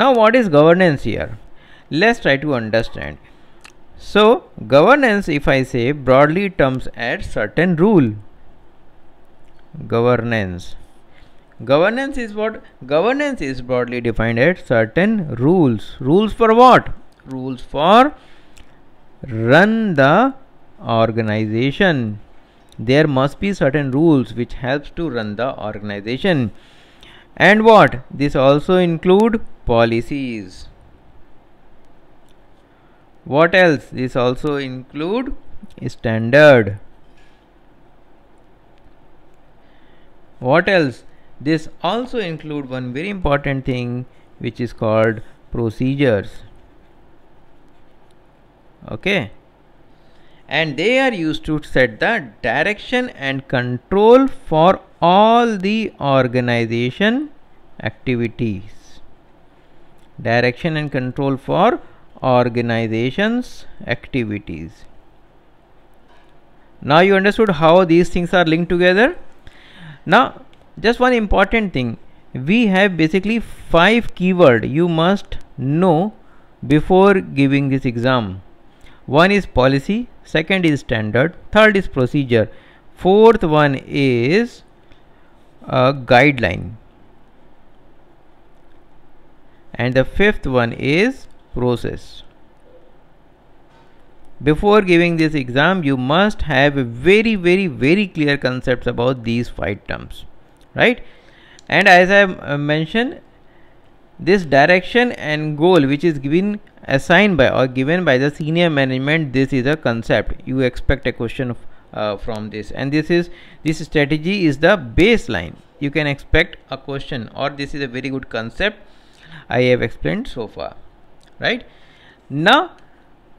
Now what is governance here? Let's try to understand. So governance if I say broadly terms at certain rule. Governance. Governance is what? Governance is broadly defined at certain rules. Rules for what? Rules for run the organization. There must be certain rules which helps to run the organization and what this also include policies what else this also include standard what else this also include one very important thing which is called procedures okay and they are used to set the direction and control for all the organization activities. Direction and control for organizations activities. Now you understood how these things are linked together. Now just one important thing we have basically five keyword you must know before giving this exam. One is policy, second is standard, third is procedure, fourth one is a guideline and the fifth one is process before giving this exam you must have a very very very clear concepts about these five terms right and as i uh, mentioned this direction and goal which is given assigned by or given by the senior management this is a concept you expect a question of uh, from this and this is this strategy is the baseline you can expect a question or this is a very good concept I have explained so far right now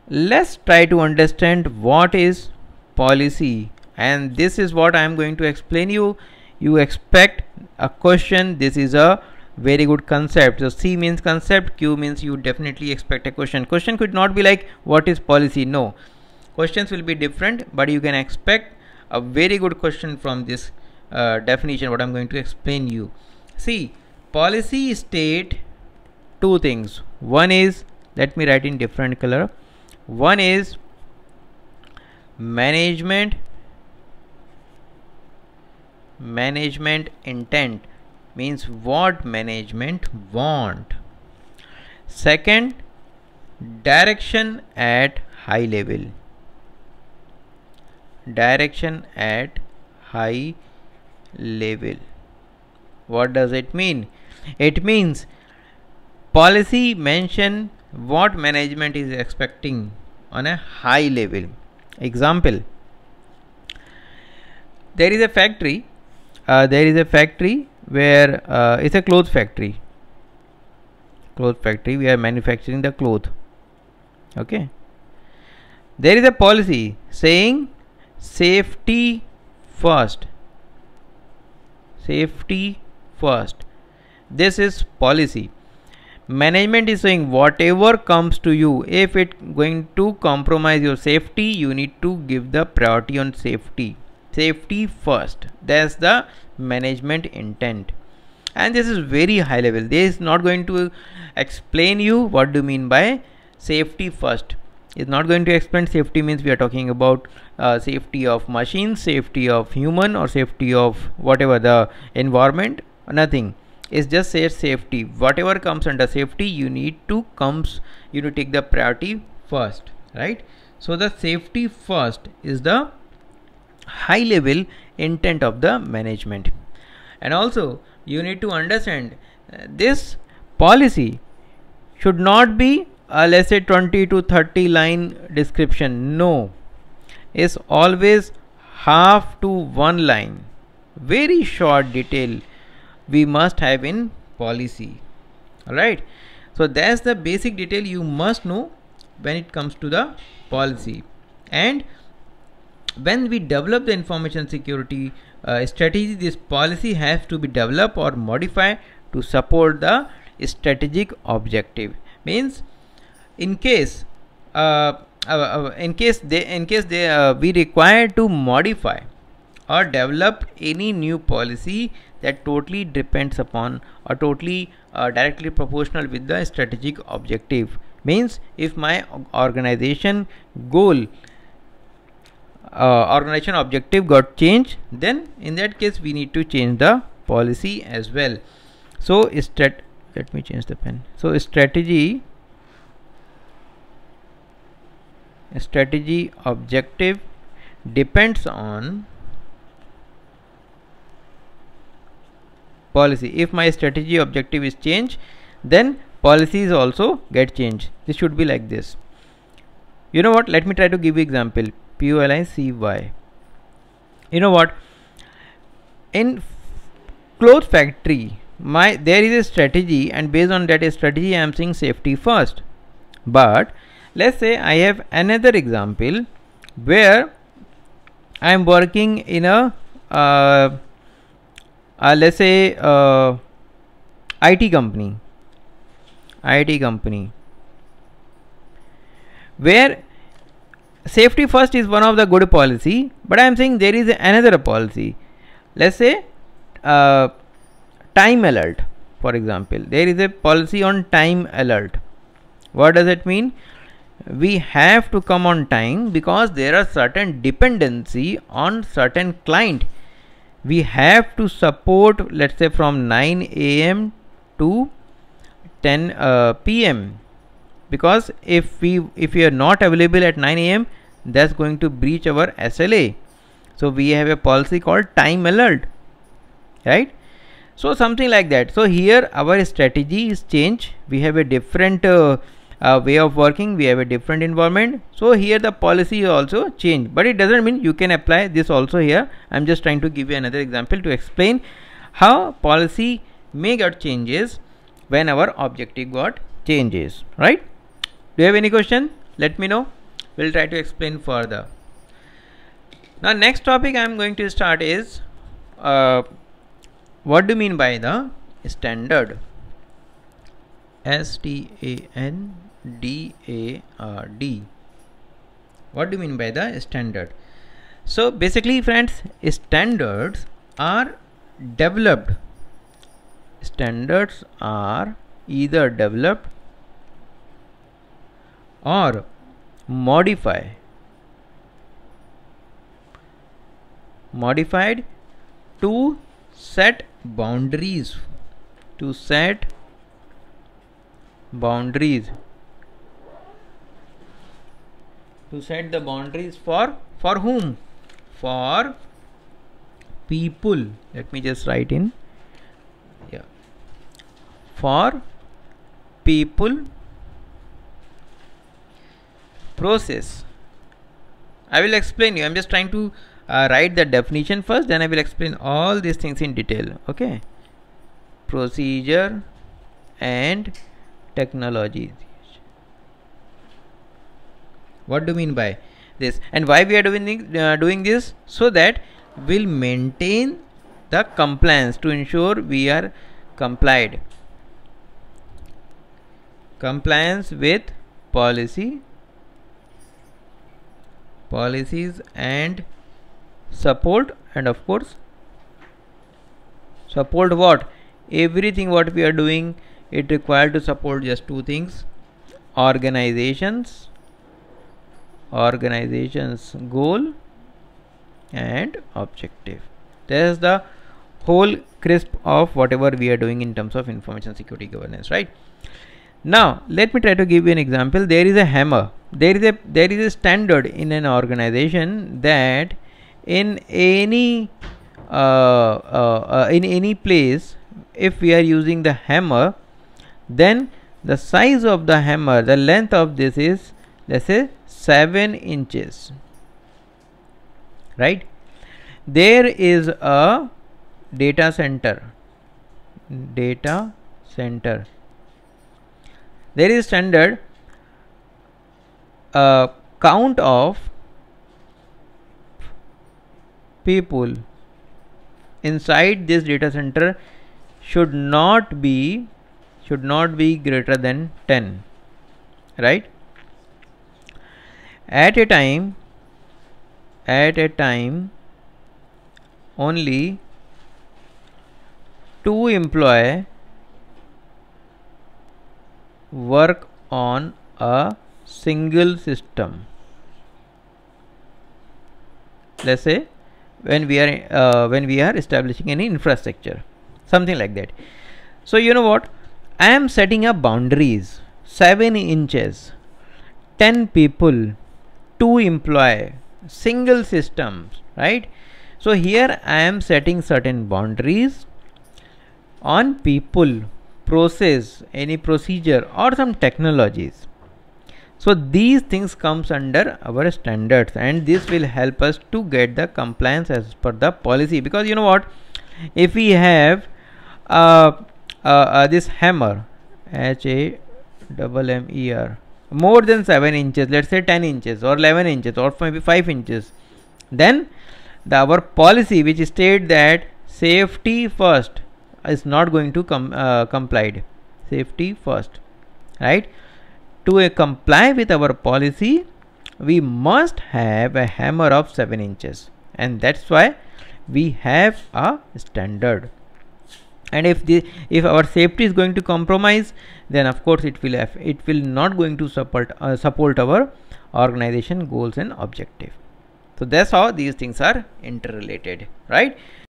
let's try to understand what is policy and this is what I am going to explain you you expect a question this is a very good concept so C means concept Q means you definitely expect a question question could not be like what is policy no questions will be different but you can expect a very good question from this uh, definition what I'm going to explain you see policy state two things one is let me write in different color one is management management intent means what management want second direction at high level direction at high level what does it mean it means policy mention what management is expecting on a high level example there is a factory uh, there is a factory where uh, it's a cloth factory cloth factory we are manufacturing the cloth okay there is a policy saying safety first safety first this is policy management is saying whatever comes to you if it going to compromise your safety you need to give the priority on safety safety first that's the management intent and this is very high level they is not going to explain you what do you mean by safety first is not going to explain safety means we are talking about uh, safety of machines safety of human or safety of whatever the environment nothing it's just says safety whatever comes under safety you need to comes you need to take the priority first right so the safety first is the high level intent of the management and also you need to understand uh, this policy should not be uh, let's say 20 to 30 line description no is always half to one line very short detail we must have in policy all right so that's the basic detail you must know when it comes to the policy and when we develop the information security uh, strategy this policy has to be developed or modified to support the strategic objective means in case uh, uh, uh, in case they in case they we require to modify or develop any new policy that totally depends upon or totally directly proportional with the strategic objective means if my organization goal uh, organization objective got changed then in that case we need to change the policy as well so let me change the pen so strategy strategy objective depends on policy if my strategy objective is changed then policies also get changed this should be like this you know what let me try to give you example PULICY you know what in clothes factory my there is a strategy and based on that strategy I am saying safety first but let's say I have another example where I am working in a uh, uh, let's say uh, IT company IT company where safety first is one of the good policy but I am saying there is another policy let's say uh, time alert for example there is a policy on time alert what does it mean we have to come on time because there are certain dependency on certain client we have to support let's say from 9 a.m to 10 uh, p.m because if we if we are not available at 9 a.m that's going to breach our sla so we have a policy called time alert right so something like that so here our strategy is changed we have a different uh, uh, way of working we have a different environment so here the policy also change but it doesn't mean you can apply this also here i'm just trying to give you another example to explain how policy may get changes when our objective got changes right do you have any question let me know we'll try to explain further now next topic i'm going to start is uh, what do you mean by the standard S T A N DARD. What do you mean by the standard? So basically friends standards are developed standards are either developed or modify modified to set boundaries to set boundaries to set the boundaries for for whom for people let me just write in yeah for people process I will explain you I'm just trying to uh, write the definition first then I will explain all these things in detail okay procedure and technology what do you mean by this and why we are doing uh, doing this so that we'll maintain the compliance to ensure we are complied compliance with policy policies and support and of course support what everything what we are doing it required to support just two things organizations organization's goal and objective. This is the whole crisp of whatever we are doing in terms of information security governance, right? Now, let me try to give you an example. There is a hammer. There is a there is a standard in an organization that in any uh, uh, uh, in any place, if we are using the hammer, then the size of the hammer, the length of this is this is 7 inches right there is a data center data center there is standard uh, count of people inside this data center should not be should not be greater than 10 right at a time at a time only two employee work on a single system let's say when we are uh, when we are establishing any infrastructure something like that so you know what i am setting up boundaries 7 inches 10 people to employ single systems right so here i am setting certain boundaries on people process any procedure or some technologies so these things comes under our standards and this will help us to get the compliance as per the policy because you know what if we have uh, uh, uh, this hammer h a double m e r more than 7 inches let's say 10 inches or 11 inches or maybe 5 inches then the our policy which state that safety first is not going to come uh, complied safety first right to uh, comply with our policy we must have a hammer of 7 inches and that's why we have a standard and if the if our safety is going to compromise then of course it will have, it will not going to support uh, support our organization goals and objective so that's how these things are interrelated right